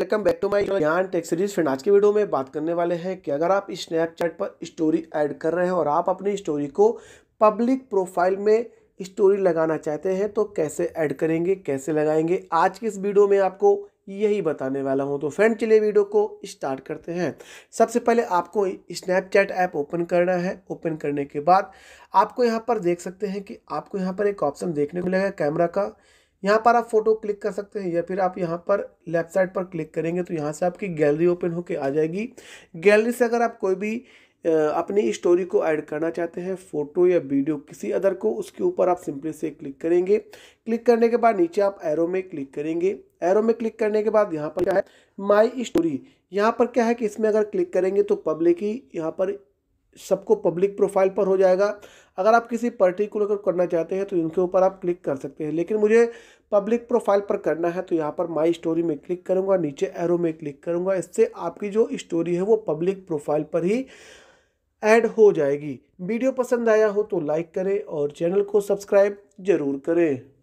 welcome back to my Gyan tech series friend आज के video में बात करने वाले हैं कि अगर आप स्नैपचैट पर स्टोरी ऐड कर रहे हैं और आप अपनी स्टोरी को पब्लिक प्रोफाइल में स्टोरी लगाना चाहते हैं तो कैसे ऐड करेंगे कैसे लगाएंगे आज के इस वीडियो में आपको यही बताने वाला हूं तो फ्रेंड चलिए वीडियो को स्टार्ट करते हैं सबसे पहले आपको स्नैपचैट ऐप ओपन करना है ओपन करने के बाद आपको यहाँ पर देख सकते हैं कि आपको यहाँ पर एक ऑप्शन देखने को मिलेगा कैमरा का यहाँ पर आप फ़ोटो क्लिक कर सकते हैं या फिर आप यहाँ पर लेफ्ट साइड पर क्लिक करेंगे तो यहाँ से आपकी गैलरी ओपन होके आ जाएगी गैलरी से अगर आप कोई भी अपनी स्टोरी को ऐड करना चाहते हैं फ़ोटो या वीडियो किसी अदर को उसके ऊपर आप सिंपली से क्लिक करेंगे क्लिक करने के बाद नीचे आप एरो में क्लिक करेंगे एरो में क्लिक करने के बाद यहाँ पर क्या है माई स्टोरी यहाँ पर क्या है कि इसमें अगर क्लिक करेंगे तो पब्लिक ही यहाँ पर सबको पब्लिक प्रोफाइल पर हो जाएगा अगर आप किसी पर्टिकुलर को करना चाहते हैं तो इनके ऊपर आप क्लिक कर सकते हैं लेकिन मुझे पब्लिक प्रोफाइल पर करना है तो यहाँ पर माई स्टोरी में क्लिक करूँगा नीचे एरो में क्लिक करूँगा इससे आपकी जो स्टोरी है वो पब्लिक प्रोफाइल पर ही ऐड हो जाएगी वीडियो पसंद आया हो तो लाइक करें और चैनल को सब्सक्राइब ज़रूर करें